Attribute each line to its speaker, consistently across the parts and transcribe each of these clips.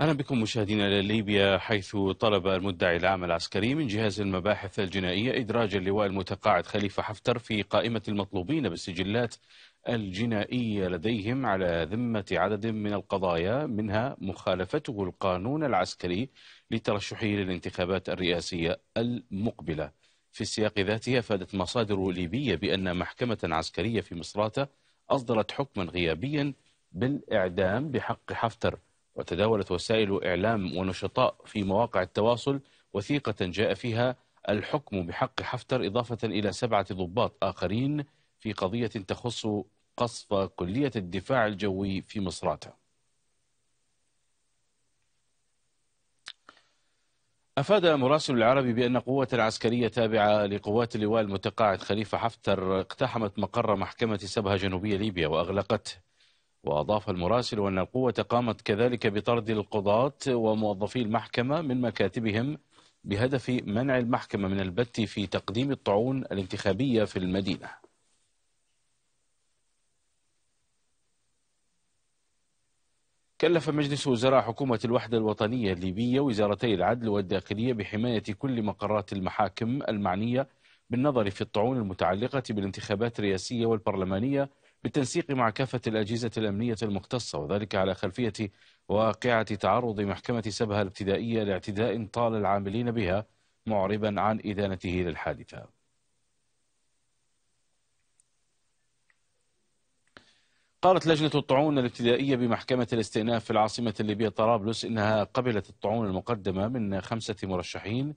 Speaker 1: أهلا بكم مشاهدينا إلى ليبيا حيث طلب المدعي العام العسكري من جهاز المباحث الجنائية إدراج اللواء المتقاعد خليفة حفتر في قائمة المطلوبين بالسجلات الجنائية لديهم على ذمة عدد من القضايا منها مخالفته القانون العسكري لترشحه للانتخابات الرئاسية المقبلة في السياق ذاته أفادت مصادر ليبية بأن محكمة عسكرية في مصراتة أصدرت حكما غيابيا بالإعدام بحق حفتر وتداولت وسائل إعلام ونشطاء في مواقع التواصل وثيقة جاء فيها الحكم بحق حفتر إضافة إلى سبعة ضباط آخرين في قضية تخص قصف كلية الدفاع الجوي في مصراتة أفاد مراسل العربي بأن قوة عسكرية تابعة لقوات اللواء المتقاعد خليفة حفتر اقتحمت مقر محكمة سبها جنوبية ليبيا وأغلقته وأضاف المراسل أن القوة قامت كذلك بطرد القضاة وموظفي المحكمة من مكاتبهم بهدف منع المحكمة من البت في تقديم الطعون الانتخابية في المدينة كلف مجلس وزراء حكومة الوحدة الوطنية الليبية وزارتي العدل والداخلية بحماية كل مقرات المحاكم المعنية بالنظر في الطعون المتعلقة بالانتخابات الرئاسية والبرلمانية بالتنسيق مع كافة الأجهزة الأمنية المختصة وذلك على خلفية واقعة تعرض محكمة سبها الابتدائية لاعتداء طال العاملين بها معربا عن إدانته للحادثة قالت لجنة الطعون الابتدائية بمحكمة الاستئناف في العاصمة الليبية طرابلس إنها قبلت الطعون المقدمة من خمسة مرشحين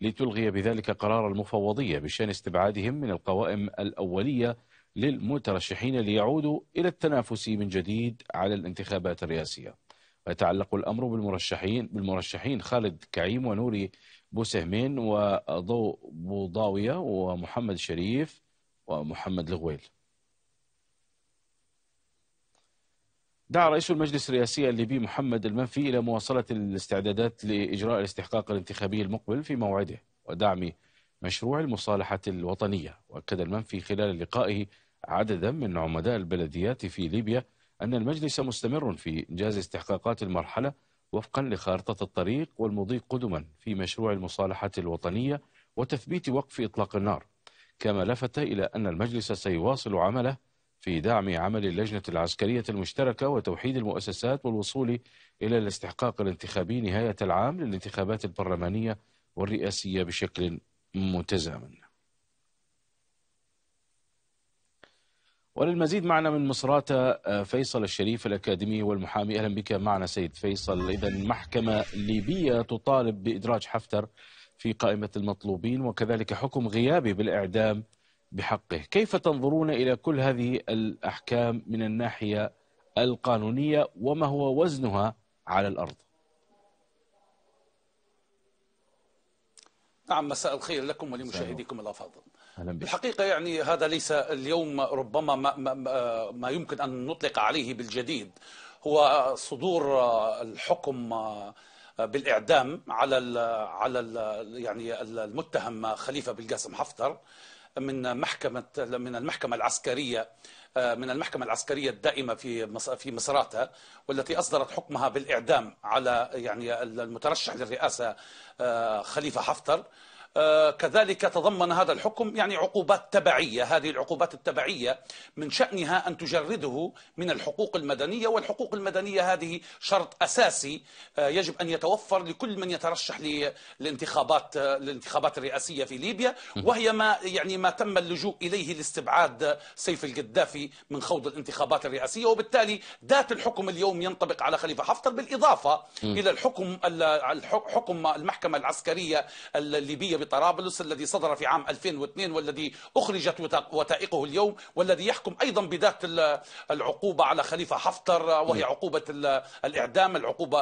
Speaker 1: لتلغي بذلك قرار المفوضية بشأن استبعادهم من القوائم الأولية للمترشحين ليعودوا إلى التنافس من جديد على الانتخابات الرئاسية ويتعلق الأمر بالمرشحين بالمرشحين خالد كعيم ونوري بوسهمين وضوء بوضاوية ومحمد شريف ومحمد الغويل دعا رئيس المجلس الرئاسي الليبي محمد المنفي إلى مواصلة الاستعدادات لإجراء الاستحقاق الانتخابي المقبل في موعده ودعم مشروع المصالحة الوطنية وأكد المنفي خلال لقائه عددا من عمداء البلديات في ليبيا أن المجلس مستمر في إنجاز استحقاقات المرحلة وفقا لخارطة الطريق والمضي قدما في مشروع المصالحة الوطنية وتثبيت وقف إطلاق النار كما لفت إلى أن المجلس سيواصل عمله في دعم عمل اللجنة العسكرية المشتركة وتوحيد المؤسسات والوصول إلى الاستحقاق الانتخابي نهاية العام للانتخابات البرلمانية والرئاسية بشكل متزامن وللمزيد معنا من مصراتة آه، فيصل الشريف الأكاديمي والمحامي أهلا بك معنا سيد فيصل إذا محكمة ليبية تطالب بإدراج حفتر في قائمة المطلوبين وكذلك حكم غيابي بالإعدام بحقه كيف تنظرون إلى كل هذه الأحكام من الناحية القانونية وما هو وزنها على الأرض
Speaker 2: نعم مساء الخير لكم ولمشاهديكم الأفاضل الحقيقة يعني هذا ليس اليوم ربما ما, ما, ما يمكن أن نطلق عليه بالجديد هو صدور الحكم بالإعدام على ال على ال يعني المتهم خليفة بالقاسم حفتر من محكمة من المحكمة العسكرية من المحكمة العسكرية الدائمة في في مصراتة والتي أصدرت حكمها بالإعدام على يعني المترشح للرئاسة آه، خليفة حفتر آه، كذلك تضمن هذا الحكم يعني عقوبات تبعية هذه العقوبات التبعية من شأنها أن تجرده من الحقوق المدنية والحقوق المدنية هذه شرط أساسي آه، يجب أن يتوفر لكل من يترشح للانتخابات الانتخابات آه، الرئاسية في ليبيا وهي ما يعني ما تم اللجوء إليه لاستبعاد سيف القذافي من خوض الانتخابات الرئاسية وبالتالي ذات الحكم اليوم ينطبق على خليفة حفتر بالإضافة إلى الحكم الحكم المحكمة العسكرية الليبية طرابلس الذي صدر في عام 2002 والذي أخرجت وثائقه اليوم والذي يحكم أيضا بذات العقوبة على خليفة حفتر وهي نعم. عقوبة الإعدام العقوبة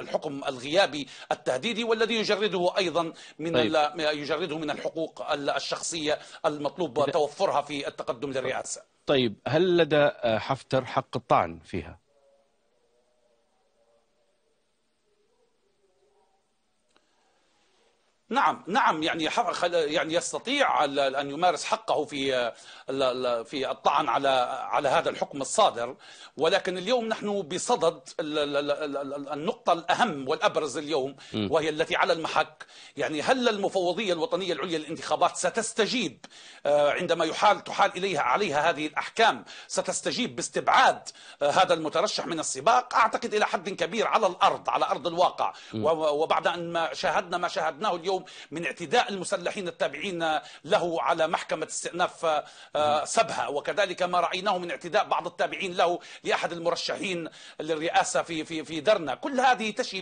Speaker 2: الحكم الغيابي التهديدي والذي يجرده أيضا من طيب. يجرده من الحقوق الشخصية المطلوب توفرها في التقدم للرئاسة
Speaker 1: طيب هل لدى حفتر آه، حق الطعن فيها؟
Speaker 2: نعم نعم يعني يعني يستطيع ان يمارس حقه في في الطعن على على هذا الحكم الصادر ولكن اليوم نحن بصدد النقطه الاهم والابرز اليوم وهي التي على المحك يعني هل المفوضيه الوطنيه العليا للانتخابات ستستجيب آه، عندما يحال تحال اليها عليها هذه الاحكام ستستجيب باستبعاد آه، هذا المترشح من السباق اعتقد الى حد كبير على الارض على ارض الواقع وبعد ان ما شاهدنا ما شاهدناه اليوم اليوم من اعتداء المسلحين التابعين له على محكمة استئناف آه، سبها وكذلك ما رأيناه من اعتداء بعض التابعين له لأحد المرشحين للرئاسة في في في درنا كل هذه تشي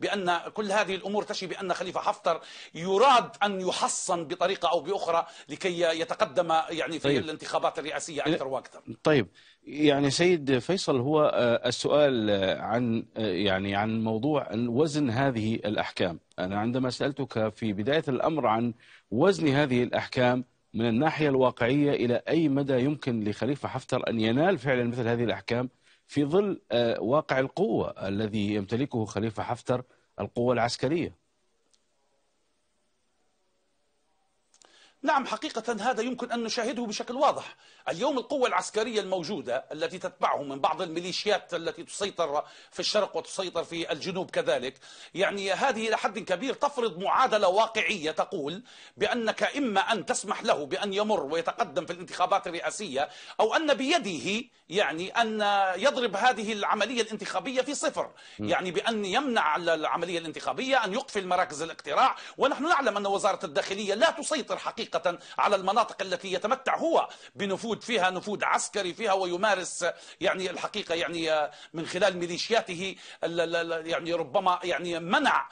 Speaker 2: بأن كل هذه الأمور تشي بأن خليفة حفتر يراد أن يحصن بطريقة أو بأخرى لكي يتقدم يعني في طيب. الانتخابات الرئاسية أكثر وأكثر
Speaker 1: طيب يعني سيد فيصل هو آه، السؤال آه، عن آه، يعني عن موضوع وزن هذه الاحكام، انا عندما سالتك في بدايه الامر عن وزن هذه الاحكام من الناحيه الواقعيه الى اي مدى يمكن لخليفه حفتر ان ينال فعلا مثل هذه الاحكام في ظل واقع القوه الذي يمتلكه خليفه حفتر القوه العسكريه.
Speaker 2: نعم حقيقة هذا يمكن أن نشاهده بشكل واضح اليوم القوة العسكرية الموجودة التي تتبعه من بعض الميليشيات التي تسيطر في الشرق وتسيطر في الجنوب كذلك يعني هذه إلى حد كبير تفرض معادلة واقعية تقول بأنك إما أن تسمح له بأن يمر ويتقدم في الانتخابات الرئاسية أو أن بيده يعني أن يضرب هذه العملية الانتخابية في صفر يعني بأن يمنع العملية الانتخابية أن يقفل مراكز الاقتراع ونحن نعلم أن وزارة الداخلية لا تسيطر حقيقة حقيقة على المناطق التي يتمتع هو بنفوذ فيها نفوذ عسكري فيها ويمارس يعني الحقيقة يعني من خلال ميليشياته يعني ربما يعني منع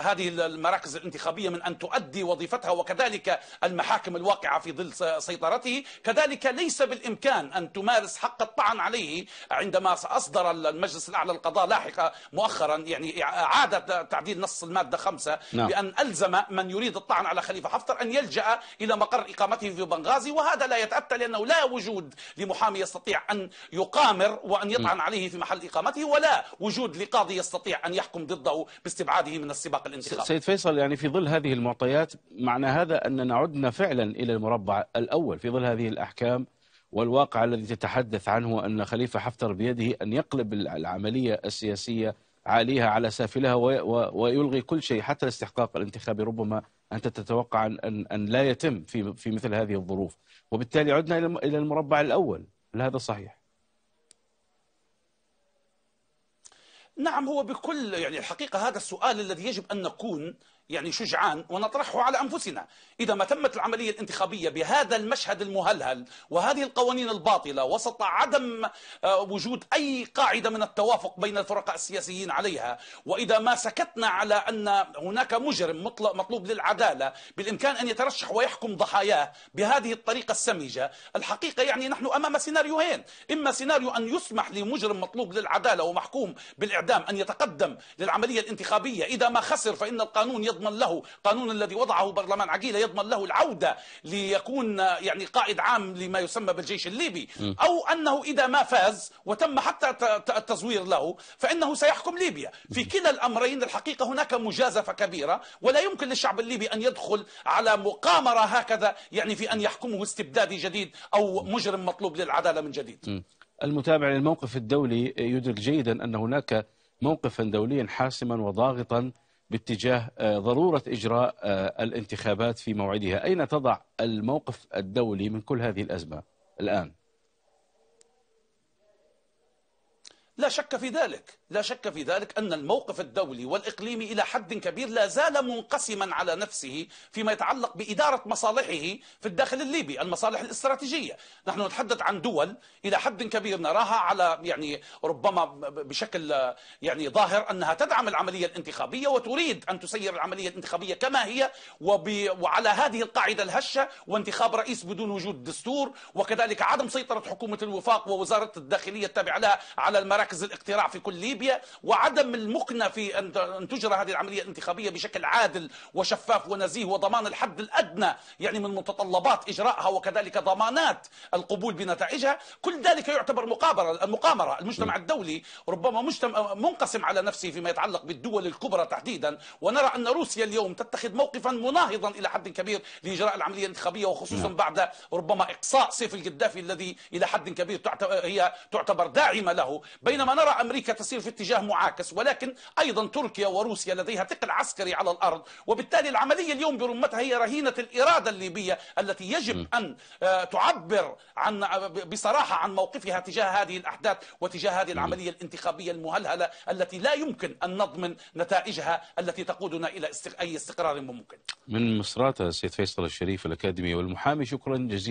Speaker 2: هذه المراكز الانتخابية من أن تؤدي وظيفتها وكذلك المحاكم الواقعة في ظل سيطرته كذلك ليس بالإمكان أن تمارس حق الطعن عليه عندما أصدر المجلس الأعلى للقضاء لاحقا مؤخرا يعني عادة تعديل نص المادة خمسة نعم. بأن ألزم من يريد الطعن على خليفة حفتر أن يلجأ إلى مقر إقامته في بنغازي وهذا لا يتأتى لأنه لا وجود لمحامي يستطيع أن يقامر وأن يطعن عليه في محل إقامته ولا وجود لقاضي يستطيع أن يحكم ضده باستبعاده من السباق الانتخابي سيد
Speaker 1: فيصل يعني في ظل هذه المعطيات معنى هذا أننا عدنا فعلا إلى المربع الأول في ظل هذه الأحكام والواقع الذي تتحدث عنه أن خليفة حفتر بيده أن يقلب العملية السياسية عاليها على سافلها ويلغي كل شيء حتى الاستحقاق الانتخابي ربما انت تتوقع ان ان لا يتم في في مثل هذه الظروف وبالتالي عدنا الى المربع الاول هل هذا صحيح
Speaker 2: نعم هو بكل يعني الحقيقة هذا السؤال الذي يجب أن نكون يعني شجعان ونطرحه على أنفسنا إذا ما تمت العملية الانتخابية بهذا المشهد المهلهل وهذه القوانين الباطلة وسط عدم آه، وجود أي قاعدة من التوافق بين الفرقاء السياسيين عليها وإذا ما سكتنا على أن هناك مجرم مطلوب للعدالة بالإمكان أن يترشح ويحكم ضحاياه بهذه الطريقة السمجة الحقيقة يعني نحن أمام سيناريوهين إما سيناريو أن يسمح لمجرم مطلوب للعدالة ومحكوم بالإعدام المدام أن يتقدم للعملية الانتخابية إذا ما خسر فإن القانون يضمن له قانون الذي وضعه برلمان عقيلة يضمن له العودة ليكون يعني قائد عام لما يسمى بالجيش الليبي أو أنه إذا ما فاز وتم حتى التزوير له فإنه سيحكم ليبيا في كلا الأمرين الحقيقة هناك مجازفة كبيرة ولا يمكن للشعب الليبي أن يدخل على مقامرة هكذا يعني في أن يحكمه استبدادي جديد أو مجرم مطلوب للعدالة من جديد
Speaker 1: المتابع للموقف الدولي يدرك جيدا أن هناك موقفا دوليا حاسما وضاغطا باتجاه آه، ضرورة إجراء آه، الانتخابات في موعدها أين تضع الموقف الدولي من كل هذه الأزمة الآن؟
Speaker 2: لا شك في ذلك لا شك في ذلك أن الموقف الدولي والإقليمي إلى حد كبير لا زال منقسما على نفسه فيما يتعلق بإدارة مصالحه في الداخل الليبي المصالح الاستراتيجية نحن نتحدث عن دول إلى حد كبير نراها على يعني ربما بشكل يعني ظاهر أنها تدعم العملية الانتخابية وتريد أن تسير العملية الانتخابية كما هي وعلى هذه القاعدة الهشة وانتخاب رئيس بدون وجود دستور وكذلك عدم سيطرة حكومة الوفاق ووزارة الداخلية التابعة لها على المراكز الاقتراع في كل ليبيا بها وعدم المكنة في أن تجرى هذه العملية الانتخابية بشكل عادل وشفاف ونزيه وضمان الحد الأدنى يعني من متطلبات إجرائها وكذلك ضمانات القبول بنتائجها كل ذلك يعتبر مقابرة المقامرة المجتمع الدولي ربما مجتمع منقسم على نفسه فيما يتعلق بالدول الكبرى تحديدا ونرى أن روسيا اليوم تتخذ موقفا مناهضا إلى حد كبير لإجراء العملية الانتخابية وخصوصا نعم. بعد ربما إقصاء سيف القذافي الذي إلى حد كبير هي تعتبر داعمة له بينما نرى أمريكا تسير في اتجاه معاكس ولكن أيضا تركيا وروسيا لديها ثقل عسكري على الأرض وبالتالي العملية اليوم برمتها هي رهينة الإرادة الليبية التي يجب أن آه، تعبر عن آه، بصراحة عن موقفها تجاه هذه الأحداث وتجاه هذه العملية الانتخابية المهلهلة التي لا يمكن أن نضمن نتائجها التي تقودنا إلى أي استقرار ممكن
Speaker 1: من مصراتة سيد فيصل الشريف الأكاديمي والمحامي شكرا جزيلا